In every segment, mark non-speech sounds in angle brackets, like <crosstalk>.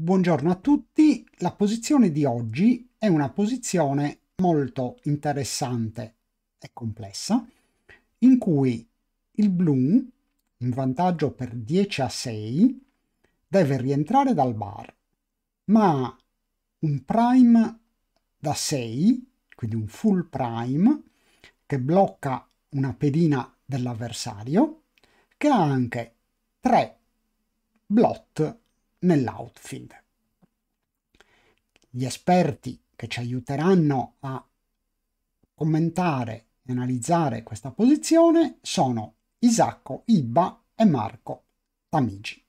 Buongiorno a tutti, la posizione di oggi è una posizione molto interessante e complessa in cui il blu, in vantaggio per 10 a 6, deve rientrare dal bar, ma un prime da 6, quindi un full prime, che blocca una pedina dell'avversario, che ha anche 3 blot nell'outfit. Gli esperti che ci aiuteranno a commentare e analizzare questa posizione sono Isacco Ibba e Marco Tamigi.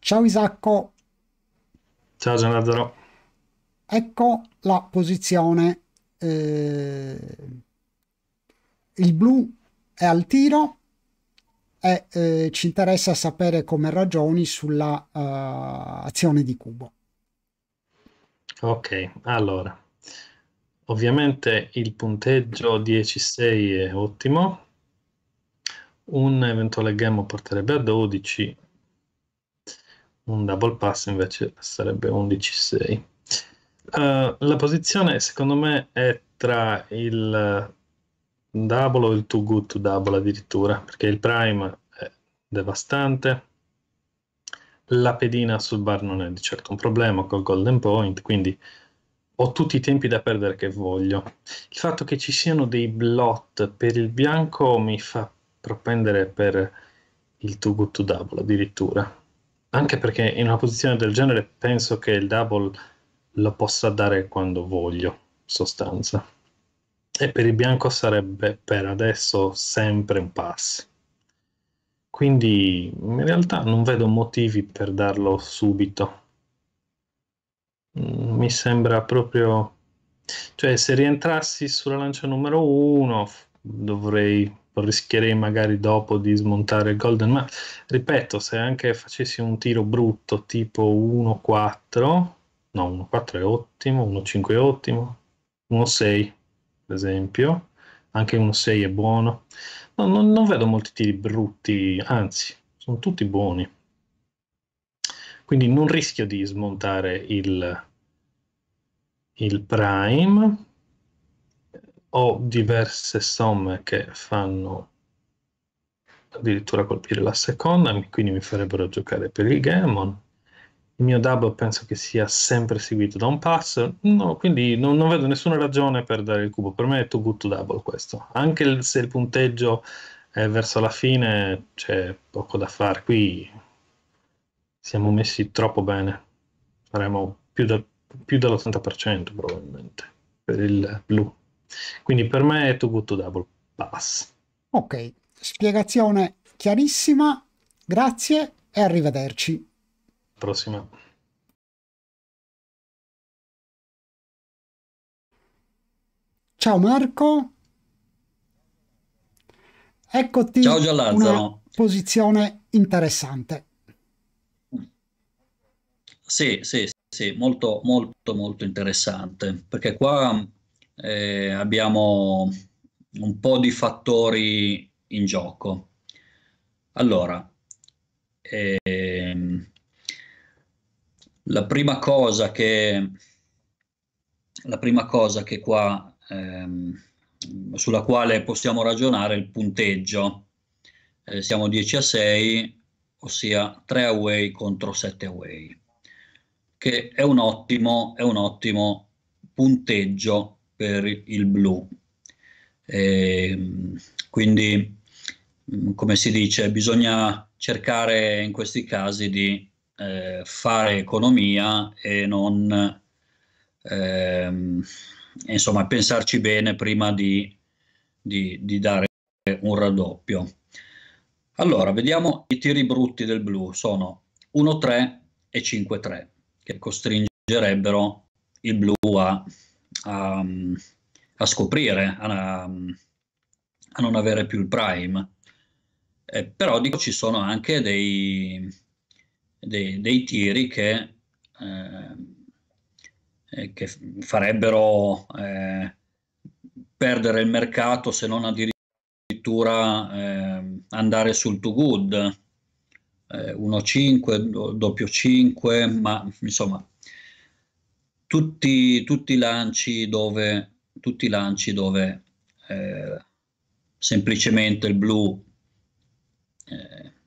Ciao Isacco. Ciao Gianlazzaro. Ecco la posizione. Eh, il blu è al tiro e eh, ci interessa sapere come ragioni sulla uh, azione di Cubo. Ok, allora, ovviamente il punteggio 10-6 è ottimo, un eventuale gamma porterebbe a 12, un double pass invece sarebbe 11-6. Uh, eh, la posizione secondo me è tra il Double o il Too Good to Double addirittura, perché il Prime è devastante. La pedina sul bar non è di certo un problema col Golden Point, quindi ho tutti i tempi da perdere che voglio. Il fatto che ci siano dei blot per il bianco mi fa propendere per il Too Good to Double addirittura. Anche perché in una posizione del genere penso che il double lo possa dare quando voglio, sostanza e per il bianco sarebbe per adesso sempre un pass. Quindi in realtà non vedo motivi per darlo subito. Mm, mi sembra proprio... Cioè se rientrassi sulla lancia numero 1 dovrei rischierei magari dopo di smontare il Golden, ma ripeto, se anche facessi un tiro brutto tipo 1-4, no, 1-4 è ottimo, 1-5 è ottimo, 1-6 per esempio, anche un 6 è buono. No, non, non, vedo molti tiri brutti, anzi, sono tutti buoni. Quindi non rischio di smontare il, il prime. Ho diverse somme che fanno addirittura colpire la seconda, quindi mi farebbero giocare per il Gammon il mio dub penso che sia sempre seguito da un pass, no, quindi non, non, vedo nessuna ragione per dare il cubo. Per me è too good to double questo, anche se il punteggio è verso la fine c'è poco da fare. Qui siamo messi troppo bene, saremo più, da, più dell'80% probabilmente per il blu. Quindi per me è too good to double pass. Ok, spiegazione chiarissima, grazie e arrivederci prossima Ciao Marco. Eccoti Ciao una posizione interessante. Sì, sì, sì, molto, molto, molto interessante, perché qua eh, abbiamo un po' di fattori in gioco. Allora, eh, la prima cosa che, la prima cosa che qua, ehm, sulla quale possiamo ragionare è il punteggio. Eh, siamo 10 a 6, ossia 3 away contro 7 away, che è un ottimo, è un ottimo punteggio per il blu. E, ehm, quindi, mm, come si dice, bisogna cercare in questi casi di eh, fare economia e non ehm, insomma pensarci bene prima di, di, di dare un raddoppio. Allora, vediamo i tiri brutti del blu. Sono 1-3 e 5-3, che costringerebbero il blu a, a, a scoprire, a, a, non avere più il prime. Eh, però dico, ci sono anche dei, dei, dei tiri che, eh, eh, che farebbero eh, perdere il mercato se non addirittura eh, andare sul too good 1-5, eh, doppio 5, ma insomma tutti, i lanci dove, tutti i lanci dove eh, semplicemente il blu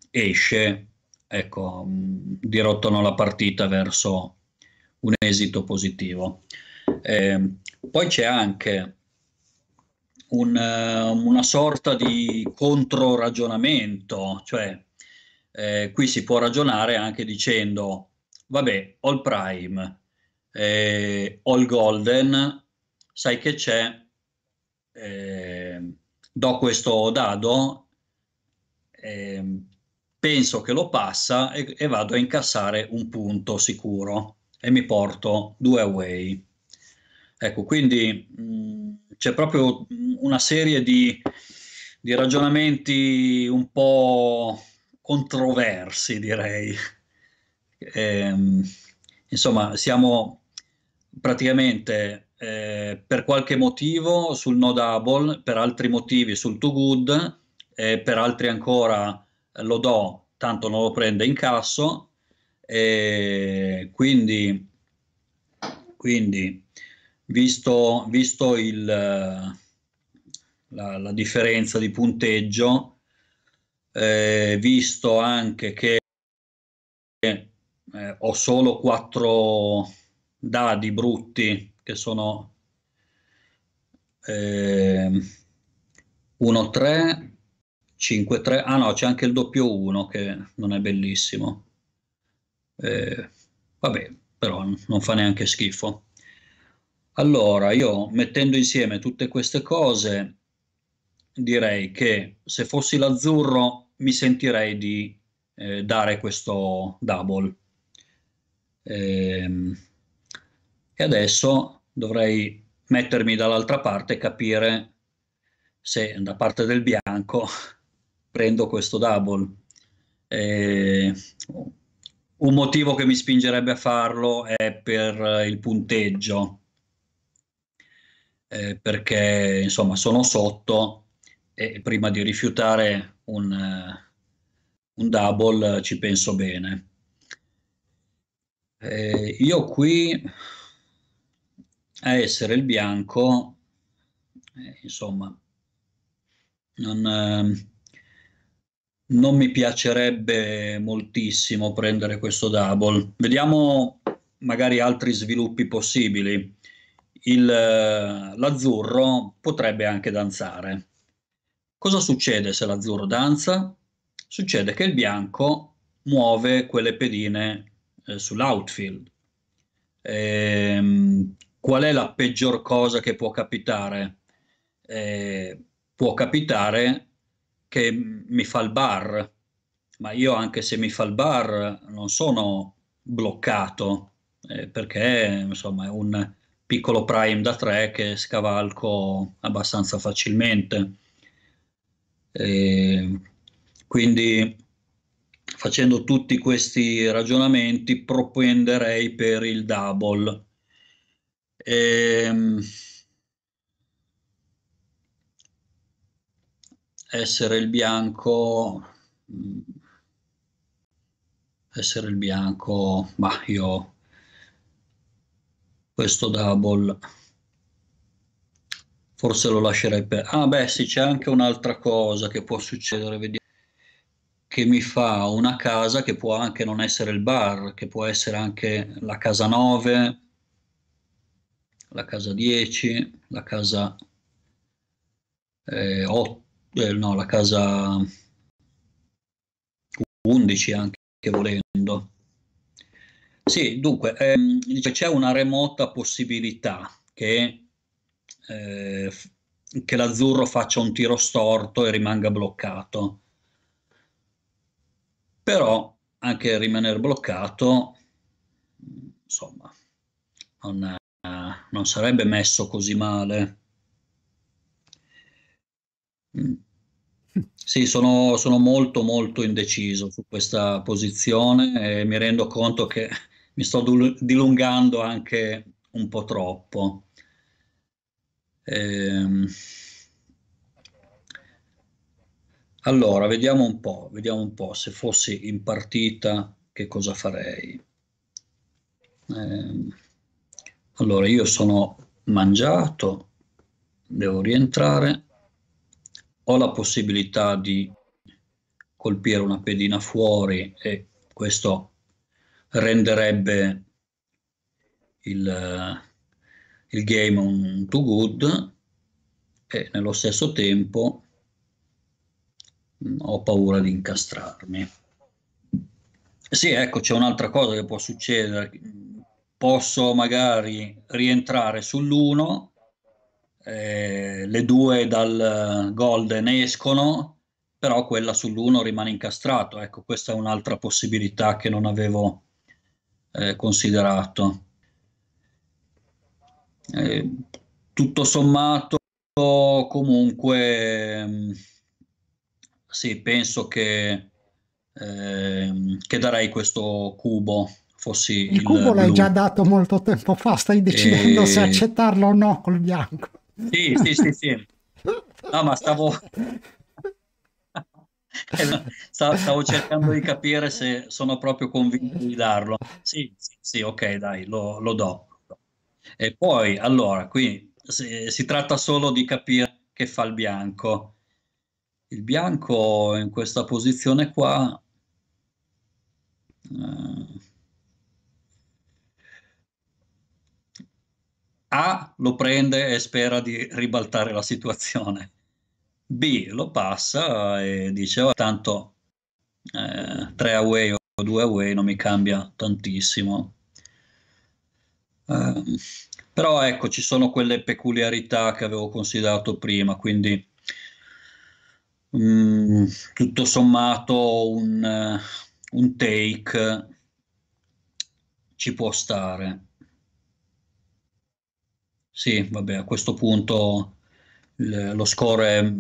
esce ecco, dirottano la partita verso un esito positivo. Eh, poi c'è anche un, eh, una sorta di controragionamento, cioè eh, qui si può ragionare anche dicendo, vabbè, ho il prime, eh, il golden, sai che c'è, eh, do questo dado, ehm, penso che lo passa e, e vado a incassare un punto sicuro e mi porto due away. Ecco, quindi mh, mm, c'è proprio una serie di, di, ragionamenti un po' controversi, direi. E, ehm, insomma, siamo praticamente eh, per qualche motivo sul no double, per altri motivi sul too good, eh, per altri ancora lo do, tanto non lo prende in casso, e quindi, quindi visto, visto il, la, la, differenza di punteggio, eh, visto anche che eh, ho solo quattro dadi brutti che sono eh, 1, 3, 5-3, ah no, c'è anche il doppio 1 che non è bellissimo. Eh, vabbè, però non fa neanche schifo. Allora, io mettendo insieme tutte queste cose, direi che se fossi l'azzurro mi sentirei di eh, dare questo double. Eh, e adesso dovrei mettermi dall'altra parte e capire se da parte del bianco prendo questo double. E un motivo che mi spingerebbe a farlo è per eh, il punteggio, eh, perché insomma sono sotto e prima di rifiutare un, eh, un double ci penso bene. Eh, io qui a essere il bianco, eh, insomma, non, ehm, non mi piacerebbe moltissimo prendere questo double. Vediamo magari altri sviluppi possibili. Il, eh, l'azzurro potrebbe anche danzare. Cosa succede se l'azzurro danza? Succede che il bianco muove quelle pedine eh, sull'outfield. Ehm, qual è la peggior cosa che può capitare? Eh, può capitare che mi fa il bar, ma io anche se mi fa il bar non sono bloccato, eh, perché insomma è un piccolo prime da 3 che scavalco abbastanza facilmente. E quindi facendo tutti questi ragionamenti propenderei per il double. Ehm essere il bianco, mm, essere il bianco, ma io questo double forse lo lascerei per... Ah beh sì, c'è anche un'altra cosa che può succedere, vediamo che mi fa una casa che può anche non essere il bar, che può essere anche la casa 9, la casa 10, la casa eh, 8 eh, no, la casa 11 anche volendo. Sì, dunque, ehm, c'è una remota possibilità che, eh, che l'azzurro faccia un tiro storto e rimanga bloccato. Però anche rimanere bloccato, insomma, non, non sarebbe messo così male. Mm. Sì, sono, sono, molto molto indeciso su questa posizione e mi rendo conto che mi sto dilungando anche un po' troppo. Ehm... Allora, vediamo un po', vediamo un po' se fossi in partita che cosa farei. Ehm... Allora, io sono mangiato, devo rientrare ho la possibilità di colpire una pedina fuori e questo renderebbe il, eh, il game un too good e nello stesso tempo mm, ho paura di incastrarmi. Sì, ecco, c'è un'altra cosa che può succedere. Posso magari rientrare sull'1 eh, le due dal eh, Golden escono, però quella sull'1 rimane incastrato. Ecco, questa è un'altra possibilità che non avevo eh, considerato. Eh, tutto sommato, comunque, ehm, sì, penso che, ehm, che darei questo cubo il, il, cubo l'hai blu. già dato molto tempo fa, stai decidendo e... se eh, accettarlo o no col bianco. Sì, sì, sì, sì. No, ma stavo... <laughs> stavo cercando di capire se sono proprio convinto di darlo. Sì, sì, sì ok, dai, lo, lo, do. E poi, allora, qui si, si tratta solo di capire che fa il bianco. Il bianco in questa posizione qua... Eh, A lo prende e spera di ribaltare la situazione. B lo passa e dice oh, tanto eh, tre away o due away non mi cambia tantissimo. Eh, però ecco, ci sono quelle peculiarità che avevo considerato prima, quindi mh, mm, tutto sommato un, eh, un take ci può stare. Sì, vabbè, a questo punto l- lo score è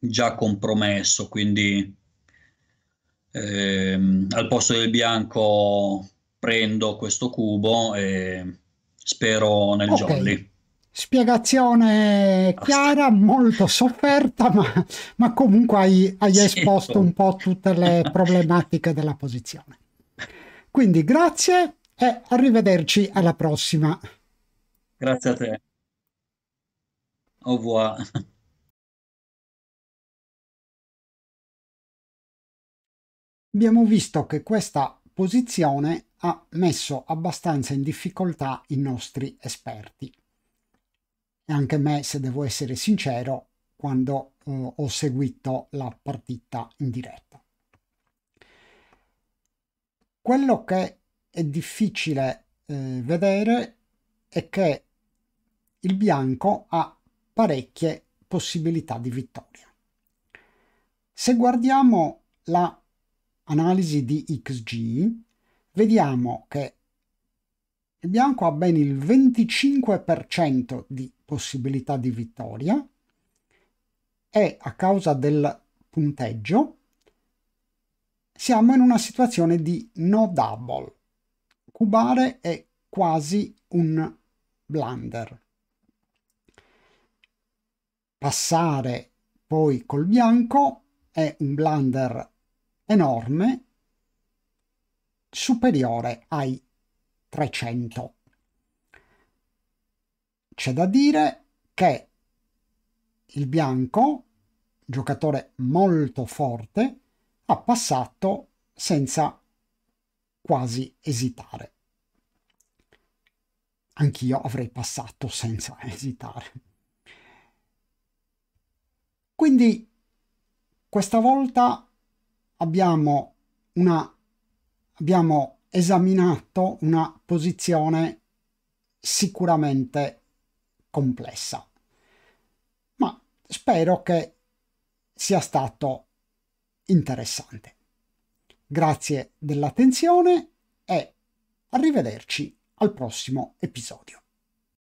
già compromesso, quindi ehm, al posto del bianco prendo questo cubo e spero nel okay. jolly. Spiegazione chiara, molto sofferta, ma, ma comunque hai, hai esposto un po' tutte le problematiche della posizione. Quindi grazie e arrivederci alla prossima. Grazie a te. Au revoir. Abbiamo visto che questa posizione ha messo abbastanza in difficoltà i nostri esperti. E anche me, se devo essere sincero, quando eh, ho seguito la partita in diretta. Quello che è difficile eh, vedere è che il bianco ha parecchie possibilità di vittoria. Se guardiamo la analisi di XG, vediamo che il bianco ha ben il 25% di possibilità di vittoria e a causa del punteggio siamo in una situazione di no double. Cubare è quasi un blunder passare poi col bianco è un blunder enorme superiore ai 300. C'è da dire che il bianco, giocatore molto forte, ha passato senza quasi esitare. Anch'io avrei passato senza <laughs> esitare. Quindi questa volta abbiamo, una, abbiamo esaminato una posizione sicuramente complessa, ma spero che sia stato interessante. Grazie dell'attenzione e arrivederci al prossimo episodio.